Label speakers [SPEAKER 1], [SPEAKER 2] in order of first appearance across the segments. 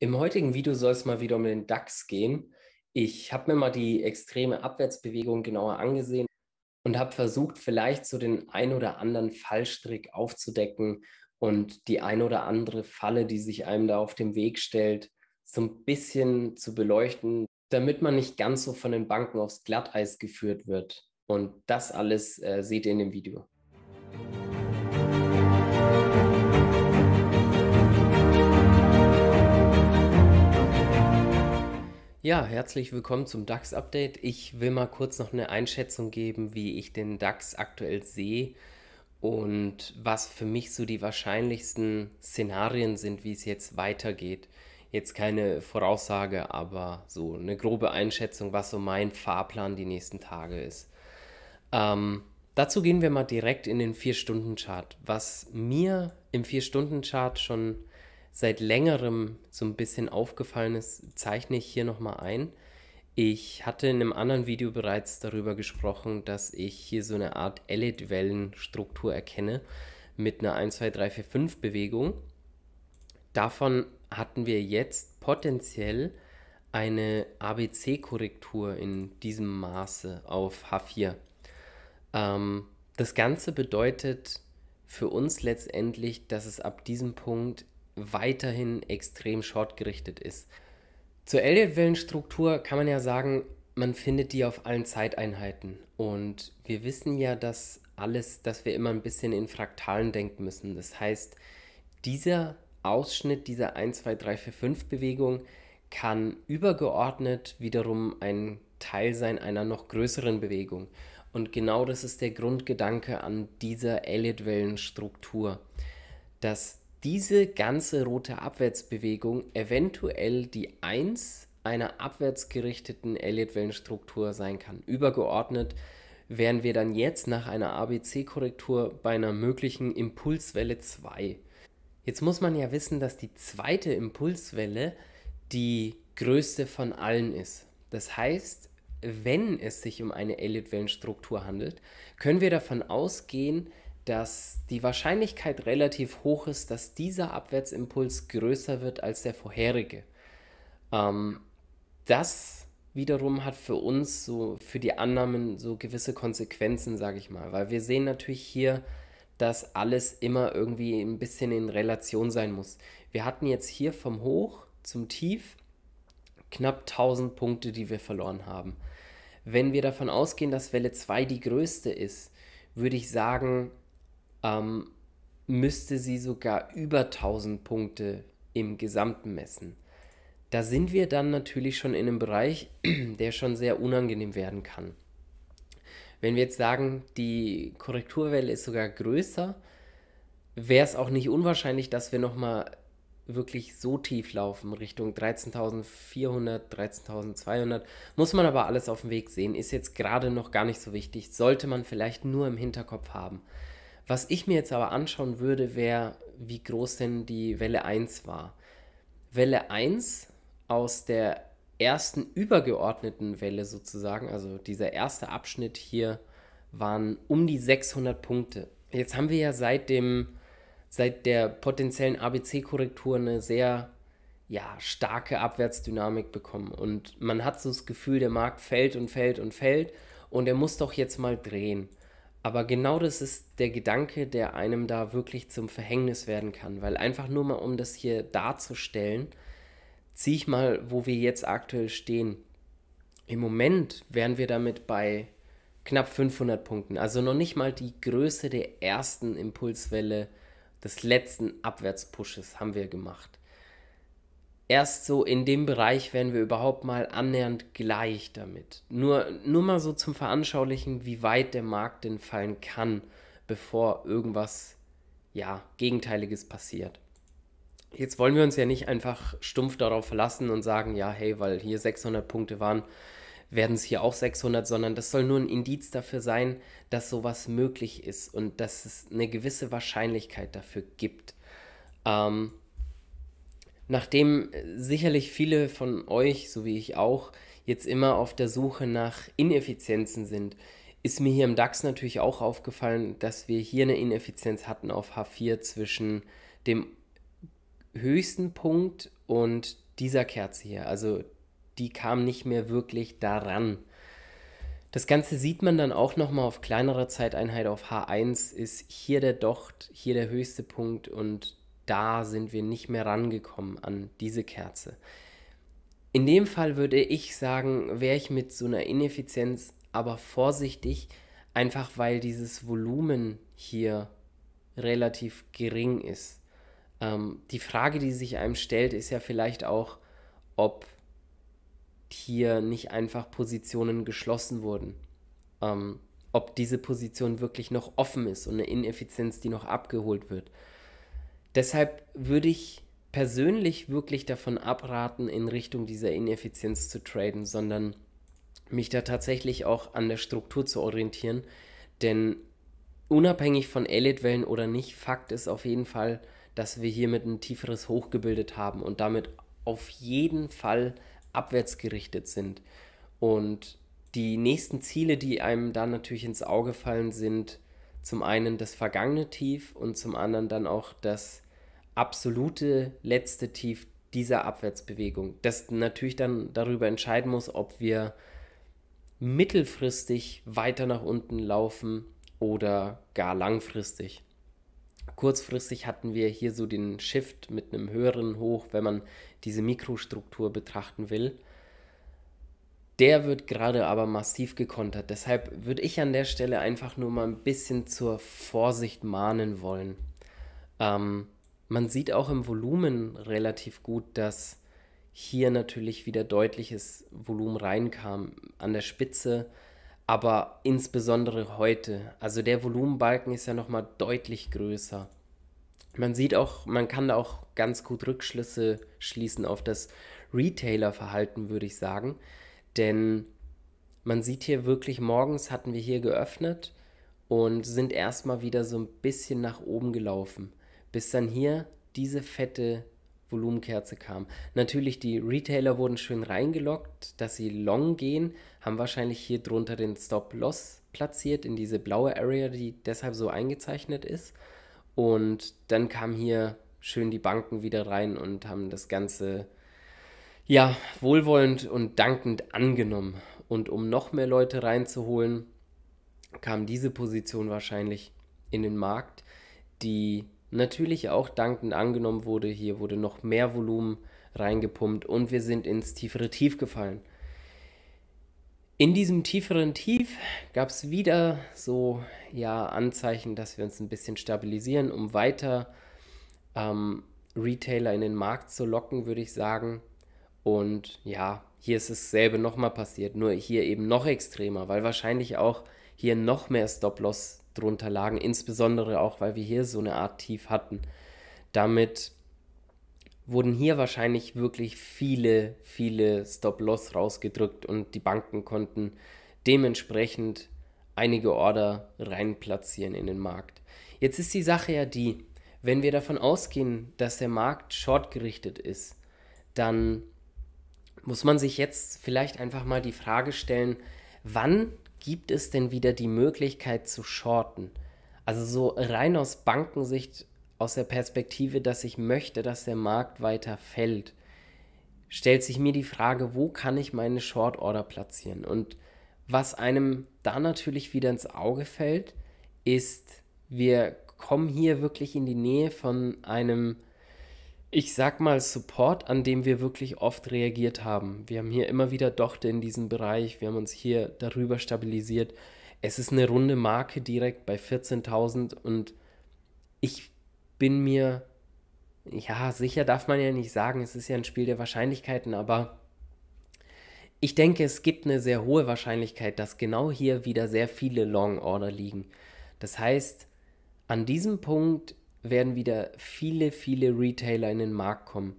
[SPEAKER 1] Im heutigen Video soll es mal wieder um den DAX gehen. Ich habe mir mal die extreme Abwärtsbewegung genauer angesehen und habe versucht, vielleicht so den ein oder anderen Fallstrick aufzudecken und die ein oder andere Falle, die sich einem da auf dem Weg stellt, so ein bisschen zu beleuchten, damit man nicht ganz so von den Banken aufs Glatteis geführt wird. Und das alles äh, seht ihr in dem Video. Ja, herzlich willkommen zum DAX-Update. Ich will mal kurz noch eine Einschätzung geben, wie ich den DAX aktuell sehe und was für mich so die wahrscheinlichsten Szenarien sind, wie es jetzt weitergeht. Jetzt keine Voraussage, aber so eine grobe Einschätzung, was so mein Fahrplan die nächsten Tage ist. Ähm, dazu gehen wir mal direkt in den 4-Stunden-Chart. Was mir im 4-Stunden-Chart schon seit längerem so ein bisschen aufgefallen ist, zeichne ich hier nochmal ein. Ich hatte in einem anderen Video bereits darüber gesprochen, dass ich hier so eine Art Elliott-Wellenstruktur erkenne mit einer 1, 2, 3, 4, 5 Bewegung. Davon hatten wir jetzt potenziell eine ABC-Korrektur in diesem Maße auf H4. Ähm, das Ganze bedeutet für uns letztendlich, dass es ab diesem Punkt weiterhin extrem shortgerichtet ist. Zur Elliott-Wellenstruktur kann man ja sagen, man findet die auf allen Zeiteinheiten. Und wir wissen ja, dass alles, dass wir immer ein bisschen in Fraktalen denken müssen. Das heißt, dieser Ausschnitt dieser 1, 2, 3, 4, 5 Bewegung kann übergeordnet wiederum ein Teil sein einer noch größeren Bewegung. Und genau das ist der Grundgedanke an dieser Elliott-Wellenstruktur, dass diese ganze rote Abwärtsbewegung eventuell die 1 einer abwärtsgerichteten Elliott-Wellenstruktur sein kann. Übergeordnet wären wir dann jetzt nach einer ABC-Korrektur bei einer möglichen Impulswelle 2. Jetzt muss man ja wissen, dass die zweite Impulswelle die größte von allen ist. Das heißt, wenn es sich um eine Elliott-Wellenstruktur handelt, können wir davon ausgehen, dass die Wahrscheinlichkeit relativ hoch ist, dass dieser Abwärtsimpuls größer wird als der vorherige. Ähm, das wiederum hat für uns so für die Annahmen so gewisse Konsequenzen, sage ich mal, weil wir sehen natürlich hier, dass alles immer irgendwie ein bisschen in Relation sein muss. Wir hatten jetzt hier vom Hoch zum Tief knapp 1000 Punkte, die wir verloren haben. Wenn wir davon ausgehen, dass Welle 2 die größte ist, würde ich sagen, ähm, müsste sie sogar über 1000 Punkte im Gesamten messen. Da sind wir dann natürlich schon in einem Bereich, der schon sehr unangenehm werden kann. Wenn wir jetzt sagen, die Korrekturwelle ist sogar größer, wäre es auch nicht unwahrscheinlich, dass wir nochmal wirklich so tief laufen, Richtung 13.400, 13.200. Muss man aber alles auf dem Weg sehen, ist jetzt gerade noch gar nicht so wichtig, sollte man vielleicht nur im Hinterkopf haben. Was ich mir jetzt aber anschauen würde, wäre, wie groß denn die Welle 1 war. Welle 1 aus der ersten übergeordneten Welle sozusagen, also dieser erste Abschnitt hier, waren um die 600 Punkte. Jetzt haben wir ja seit, dem, seit der potenziellen ABC-Korrektur eine sehr ja, starke Abwärtsdynamik bekommen. Und man hat so das Gefühl, der Markt fällt und fällt und fällt und er muss doch jetzt mal drehen. Aber genau das ist der Gedanke, der einem da wirklich zum Verhängnis werden kann, weil einfach nur mal, um das hier darzustellen, ziehe ich mal, wo wir jetzt aktuell stehen. Im Moment wären wir damit bei knapp 500 Punkten, also noch nicht mal die Größe der ersten Impulswelle des letzten Abwärtspushes haben wir gemacht erst so in dem Bereich werden wir überhaupt mal annähernd gleich damit. Nur, nur mal so zum Veranschaulichen, wie weit der Markt denn fallen kann, bevor irgendwas, ja, Gegenteiliges passiert. Jetzt wollen wir uns ja nicht einfach stumpf darauf verlassen und sagen, ja, hey, weil hier 600 Punkte waren, werden es hier auch 600, sondern das soll nur ein Indiz dafür sein, dass sowas möglich ist und dass es eine gewisse Wahrscheinlichkeit dafür gibt. Ähm, Nachdem äh, sicherlich viele von euch, so wie ich auch, jetzt immer auf der Suche nach Ineffizienzen sind, ist mir hier im DAX natürlich auch aufgefallen, dass wir hier eine Ineffizienz hatten auf H4 zwischen dem höchsten Punkt und dieser Kerze hier. Also die kam nicht mehr wirklich daran. Das Ganze sieht man dann auch nochmal auf kleinerer Zeiteinheit auf H1 ist hier der Docht, hier der höchste Punkt und da sind wir nicht mehr rangekommen an diese Kerze. In dem Fall würde ich sagen, wäre ich mit so einer Ineffizienz aber vorsichtig, einfach weil dieses Volumen hier relativ gering ist. Ähm, die Frage, die sich einem stellt, ist ja vielleicht auch, ob hier nicht einfach Positionen geschlossen wurden. Ähm, ob diese Position wirklich noch offen ist und eine Ineffizienz, die noch abgeholt wird. Deshalb würde ich persönlich wirklich davon abraten, in Richtung dieser Ineffizienz zu traden, sondern mich da tatsächlich auch an der Struktur zu orientieren. Denn unabhängig von elite wellen oder nicht, Fakt ist auf jeden Fall, dass wir hiermit ein tieferes Hoch gebildet haben und damit auf jeden Fall abwärts gerichtet sind. Und die nächsten Ziele, die einem da natürlich ins Auge fallen, sind zum einen das vergangene Tief und zum anderen dann auch das absolute letzte Tief dieser Abwärtsbewegung, das natürlich dann darüber entscheiden muss, ob wir mittelfristig weiter nach unten laufen oder gar langfristig. Kurzfristig hatten wir hier so den Shift mit einem höheren Hoch, wenn man diese Mikrostruktur betrachten will. Der wird gerade aber massiv gekontert. Deshalb würde ich an der Stelle einfach nur mal ein bisschen zur Vorsicht mahnen wollen. Ähm, man sieht auch im Volumen relativ gut, dass hier natürlich wieder deutliches Volumen reinkam an der Spitze, aber insbesondere heute. Also der Volumenbalken ist ja nochmal deutlich größer. Man sieht auch, man kann da auch ganz gut Rückschlüsse schließen auf das Retailer-Verhalten, würde ich sagen. Denn man sieht hier wirklich, morgens hatten wir hier geöffnet und sind erstmal wieder so ein bisschen nach oben gelaufen bis dann hier diese fette Volumenkerze kam. Natürlich, die Retailer wurden schön reingelockt, dass sie long gehen, haben wahrscheinlich hier drunter den Stop-Loss platziert in diese blaue Area, die deshalb so eingezeichnet ist. Und dann kamen hier schön die Banken wieder rein und haben das Ganze ja wohlwollend und dankend angenommen. Und um noch mehr Leute reinzuholen, kam diese Position wahrscheinlich in den Markt, die natürlich auch dankend angenommen wurde. Hier wurde noch mehr Volumen reingepumpt und wir sind ins tiefere Tief gefallen. In diesem tieferen Tief gab es wieder so ja, Anzeichen, dass wir uns ein bisschen stabilisieren, um weiter ähm, Retailer in den Markt zu locken, würde ich sagen. Und ja, hier ist dasselbe nochmal passiert, nur hier eben noch extremer, weil wahrscheinlich auch hier noch mehr Stop-Loss drunter lagen, insbesondere auch, weil wir hier so eine Art Tief hatten. Damit wurden hier wahrscheinlich wirklich viele, viele Stop-Loss rausgedrückt und die Banken konnten dementsprechend einige Order reinplatzieren in den Markt. Jetzt ist die Sache ja die, wenn wir davon ausgehen, dass der Markt shortgerichtet ist, dann muss man sich jetzt vielleicht einfach mal die Frage stellen, wann gibt es denn wieder die Möglichkeit zu shorten? Also so rein aus Bankensicht, aus der Perspektive, dass ich möchte, dass der Markt weiter fällt, stellt sich mir die Frage, wo kann ich meine Short Order platzieren? Und was einem da natürlich wieder ins Auge fällt, ist, wir kommen hier wirklich in die Nähe von einem ich sag mal, Support, an dem wir wirklich oft reagiert haben. Wir haben hier immer wieder Dochte in diesem Bereich, wir haben uns hier darüber stabilisiert. Es ist eine runde Marke direkt bei 14.000 und ich bin mir, ja, sicher darf man ja nicht sagen, es ist ja ein Spiel der Wahrscheinlichkeiten, aber ich denke, es gibt eine sehr hohe Wahrscheinlichkeit, dass genau hier wieder sehr viele Long Order liegen. Das heißt, an diesem Punkt werden wieder viele, viele Retailer in den Markt kommen.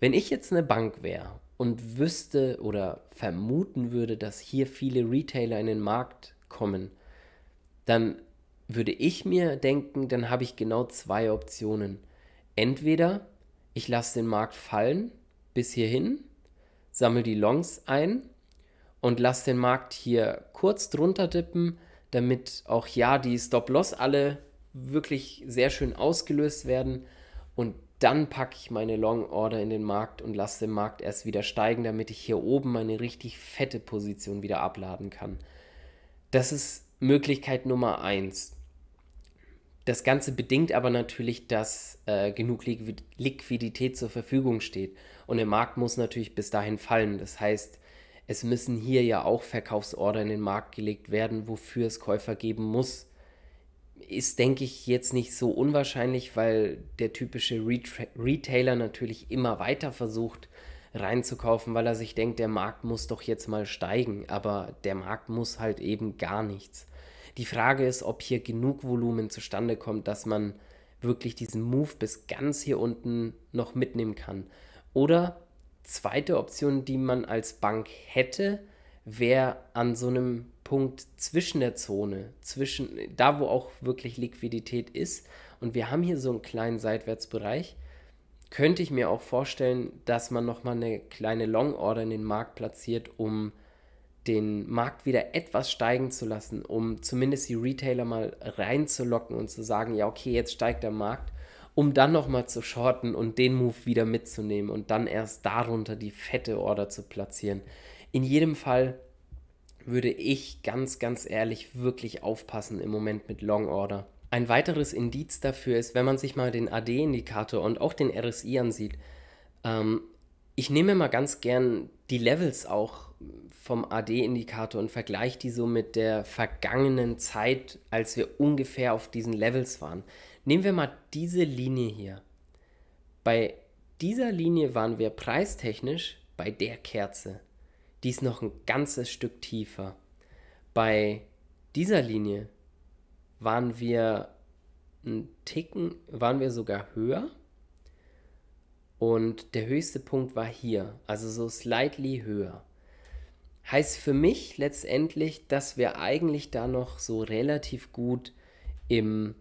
[SPEAKER 1] Wenn ich jetzt eine Bank wäre und wüsste oder vermuten würde, dass hier viele Retailer in den Markt kommen, dann würde ich mir denken, dann habe ich genau zwei Optionen. Entweder ich lasse den Markt fallen bis hierhin, sammle die Longs ein und lasse den Markt hier kurz drunter dippen, damit auch ja die Stop-Loss alle wirklich sehr schön ausgelöst werden und dann packe ich meine Long Order in den Markt und lasse den Markt erst wieder steigen, damit ich hier oben meine richtig fette Position wieder abladen kann. Das ist Möglichkeit Nummer 1. Das Ganze bedingt aber natürlich, dass äh, genug Liquidität zur Verfügung steht. Und der Markt muss natürlich bis dahin fallen. Das heißt, es müssen hier ja auch Verkaufsorder in den Markt gelegt werden, wofür es Käufer geben muss ist, denke ich, jetzt nicht so unwahrscheinlich, weil der typische Retra Retailer natürlich immer weiter versucht reinzukaufen, weil er sich denkt, der Markt muss doch jetzt mal steigen, aber der Markt muss halt eben gar nichts. Die Frage ist, ob hier genug Volumen zustande kommt, dass man wirklich diesen Move bis ganz hier unten noch mitnehmen kann. Oder zweite Option, die man als Bank hätte, wer an so einem Punkt zwischen der Zone, zwischen da, wo auch wirklich Liquidität ist, und wir haben hier so einen kleinen Seitwärtsbereich, könnte ich mir auch vorstellen, dass man nochmal eine kleine Long Order in den Markt platziert, um den Markt wieder etwas steigen zu lassen, um zumindest die Retailer mal reinzulocken und zu sagen, ja, okay, jetzt steigt der Markt, um dann nochmal zu shorten und den Move wieder mitzunehmen und dann erst darunter die fette Order zu platzieren. In jedem Fall würde ich ganz, ganz ehrlich wirklich aufpassen im Moment mit Long Order. Ein weiteres Indiz dafür ist, wenn man sich mal den AD-Indikator und auch den RSI ansieht. Ähm, ich nehme mal ganz gern die Levels auch vom AD-Indikator und vergleiche die so mit der vergangenen Zeit, als wir ungefähr auf diesen Levels waren. Nehmen wir mal diese Linie hier. Bei dieser Linie waren wir preistechnisch bei der Kerze die ist noch ein ganzes Stück tiefer. Bei dieser Linie waren wir einen Ticken, waren wir sogar höher. Und der höchste Punkt war hier, also so slightly höher. Heißt für mich letztendlich, dass wir eigentlich da noch so relativ gut im,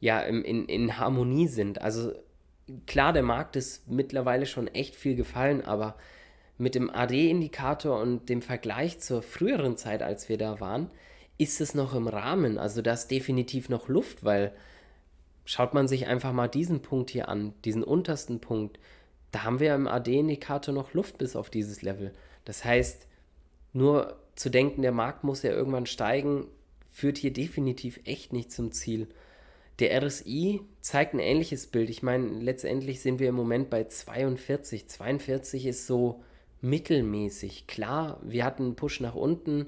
[SPEAKER 1] ja, im, in, in Harmonie sind. Also klar, der Markt ist mittlerweile schon echt viel gefallen, aber mit dem AD-Indikator und dem Vergleich zur früheren Zeit, als wir da waren, ist es noch im Rahmen. Also da ist definitiv noch Luft, weil schaut man sich einfach mal diesen Punkt hier an, diesen untersten Punkt, da haben wir im AD-Indikator noch Luft bis auf dieses Level. Das heißt, nur zu denken, der Markt muss ja irgendwann steigen, führt hier definitiv echt nicht zum Ziel. Der RSI zeigt ein ähnliches Bild. Ich meine, letztendlich sind wir im Moment bei 42. 42 ist so mittelmäßig. Klar, wir hatten einen Push nach unten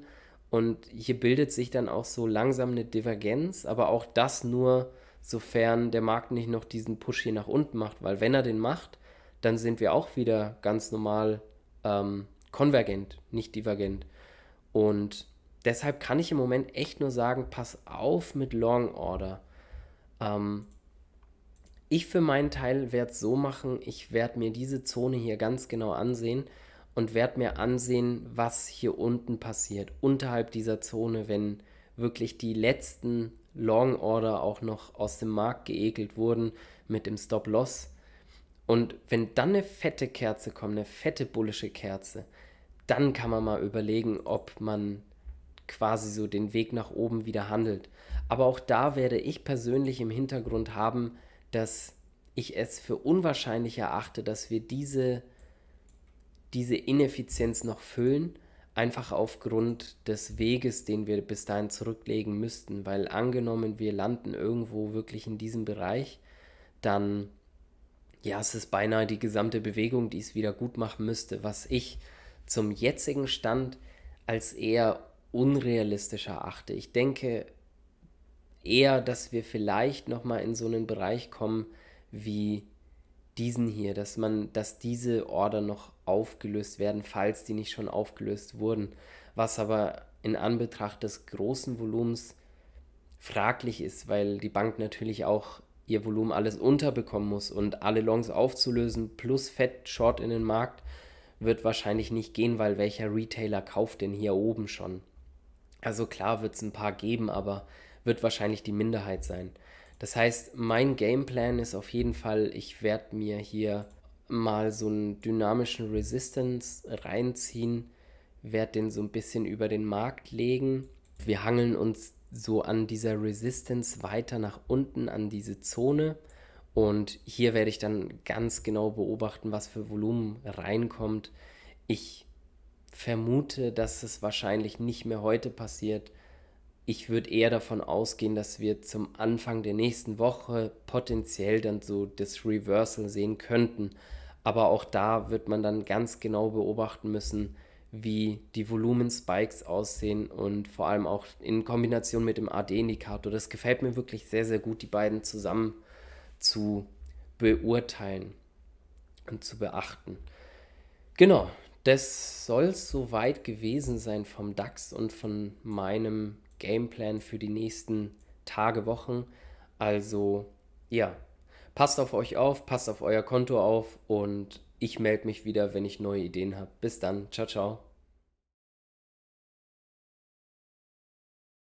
[SPEAKER 1] und hier bildet sich dann auch so langsam eine Divergenz, aber auch das nur, sofern der Markt nicht noch diesen Push hier nach unten macht, weil wenn er den macht, dann sind wir auch wieder ganz normal ähm, konvergent, nicht divergent. Und deshalb kann ich im Moment echt nur sagen, pass auf mit Long Order. Ähm, ich für meinen Teil werde es so machen, ich werde mir diese Zone hier ganz genau ansehen und werde mir ansehen, was hier unten passiert, unterhalb dieser Zone, wenn wirklich die letzten Long Order auch noch aus dem Markt geekelt wurden mit dem Stop-Loss. Und wenn dann eine fette Kerze kommt, eine fette bullische Kerze, dann kann man mal überlegen, ob man quasi so den Weg nach oben wieder handelt. Aber auch da werde ich persönlich im Hintergrund haben, dass ich es für unwahrscheinlich erachte, dass wir diese diese Ineffizienz noch füllen, einfach aufgrund des Weges, den wir bis dahin zurücklegen müssten. Weil angenommen, wir landen irgendwo wirklich in diesem Bereich, dann ja, es ist beinahe die gesamte Bewegung, die es wieder gut machen müsste, was ich zum jetzigen Stand als eher unrealistisch erachte. Ich denke eher, dass wir vielleicht nochmal in so einen Bereich kommen wie diesen hier, dass man, dass diese Order noch aufgelöst werden, falls die nicht schon aufgelöst wurden, was aber in Anbetracht des großen Volumens fraglich ist, weil die Bank natürlich auch ihr Volumen alles unterbekommen muss und alle Longs aufzulösen plus Fett Short in den Markt wird wahrscheinlich nicht gehen, weil welcher Retailer kauft denn hier oben schon? Also klar wird es ein paar geben, aber wird wahrscheinlich die Minderheit sein. Das heißt, mein Gameplan ist auf jeden Fall, ich werde mir hier mal so einen dynamischen Resistance reinziehen, werde den so ein bisschen über den Markt legen. Wir hangeln uns so an dieser Resistance weiter nach unten an diese Zone. Und hier werde ich dann ganz genau beobachten, was für Volumen reinkommt. Ich vermute, dass es wahrscheinlich nicht mehr heute passiert, ich würde eher davon ausgehen, dass wir zum Anfang der nächsten Woche potenziell dann so das Reversal sehen könnten. Aber auch da wird man dann ganz genau beobachten müssen, wie die Volumen-Spikes aussehen und vor allem auch in Kombination mit dem AD-Indikator. Das gefällt mir wirklich sehr, sehr gut, die beiden zusammen zu beurteilen und zu beachten. Genau, das soll es soweit gewesen sein vom DAX und von meinem Gameplan für die nächsten Tage, Wochen. Also ja, passt auf euch auf, passt auf euer Konto auf und ich melde mich wieder, wenn ich neue Ideen habe. Bis dann, ciao, ciao.